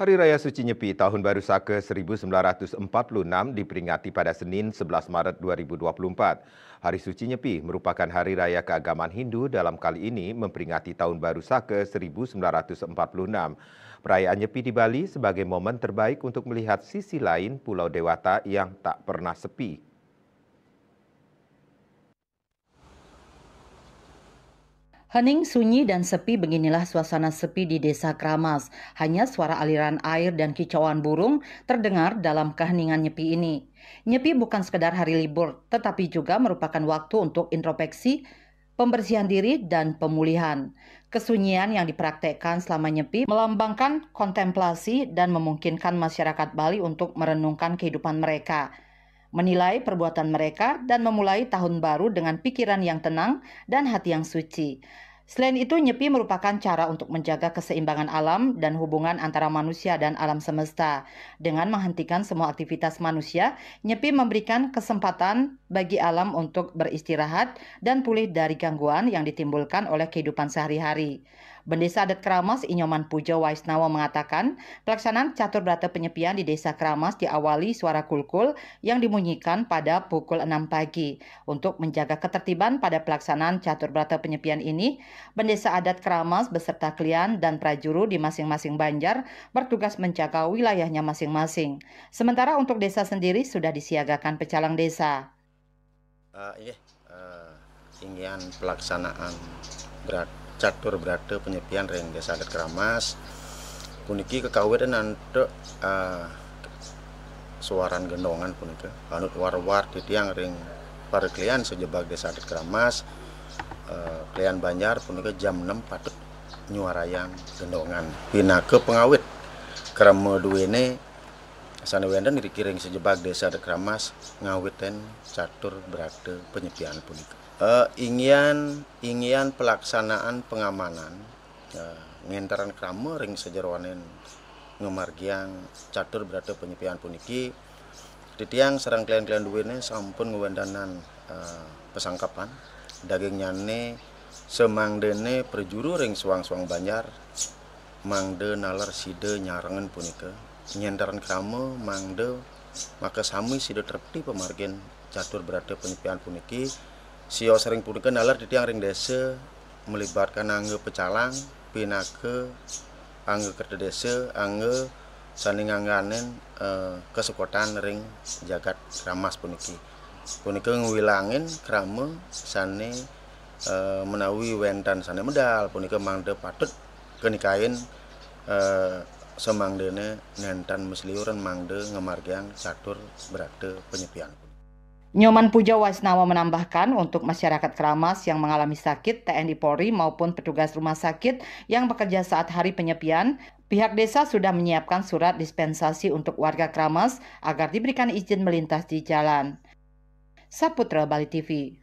Hari Raya Suci Nyepi Tahun Baru Saka 1946 diperingati pada Senin 11 Maret 2024. Hari Suci Nyepi merupakan hari raya keagamaan Hindu dalam kali ini memperingati Tahun Baru Saka 1946. Perayaan Nyepi di Bali sebagai momen terbaik untuk melihat sisi lain Pulau Dewata yang tak pernah sepi. Hening, sunyi, dan sepi beginilah suasana sepi di desa Kramas. Hanya suara aliran air dan kicauan burung terdengar dalam keheningan nyepi ini. Nyepi bukan sekedar hari libur, tetapi juga merupakan waktu untuk introspeksi, pembersihan diri, dan pemulihan. Kesunyian yang dipraktekkan selama nyepi melambangkan kontemplasi dan memungkinkan masyarakat Bali untuk merenungkan kehidupan mereka menilai perbuatan mereka, dan memulai tahun baru dengan pikiran yang tenang dan hati yang suci. Selain itu, nyepi merupakan cara untuk menjaga keseimbangan alam dan hubungan antara manusia dan alam semesta. Dengan menghentikan semua aktivitas manusia, nyepi memberikan kesempatan bagi alam untuk beristirahat dan pulih dari gangguan yang ditimbulkan oleh kehidupan sehari-hari. Bendesa Adat Kramas Inyoman Puja Waisnawa mengatakan, pelaksanaan catur berata penyepian di Desa Kramas diawali suara kulkul yang dimunyikan pada pukul 6 pagi. Untuk menjaga ketertiban pada pelaksanaan catur berata penyepian ini, Bendesa Adat Kramas beserta klien dan prajuru di masing-masing banjar bertugas menjaga wilayahnya masing-masing. Sementara untuk desa sendiri sudah disiagakan pecalang desa. Uh, iya, uh, pelaksanaan berat catur berada penyepian ring desa sakit keramas puniki kekawiran nanti uh, eh, suaran gendongan itu anut war-war di tiang ring para klien sejebak desa adat keramas uh, eh, klien banjar itu jam 6 patut nyuarayang gendongan pina ke pengawit kerama duwene Sana Sanewiandan kiring sejebak desa Dekramas ngawiten catur berakte penyepian punika. E, eh, ingian ingian pelaksanaan pengamanan e, eh, ngenteran krama ring sejeroanen ngemargiang catur berakte penyepian puniki titiang serang klien-klien duwene sampun ngewendanan e, eh, pesangkapan daging nyane semangdene perjuru ring suang-suang banjar mangde nalar side nyarangan punika nyandaran kamu mangde maka sami sido terpti pemargin catur berada penyepian puniki sio sering punika nalar di tiang ring desa melibatkan angge pecalang pinake angge kerde desa angge saning angganen eh, kesukotan ring jagat keramas puniki punika ngwilangin kerama sane e, menawi wentan sane medal punika mangde patut kenikain e, eh, semangdene nentan mesliuran mangde ngemargiang catur berakte penyepian. Nyoman Puja Wasnawa menambahkan untuk masyarakat keramas yang mengalami sakit TNI Polri maupun petugas rumah sakit yang bekerja saat hari penyepian, pihak desa sudah menyiapkan surat dispensasi untuk warga keramas agar diberikan izin melintas di jalan. Saputra Bali TV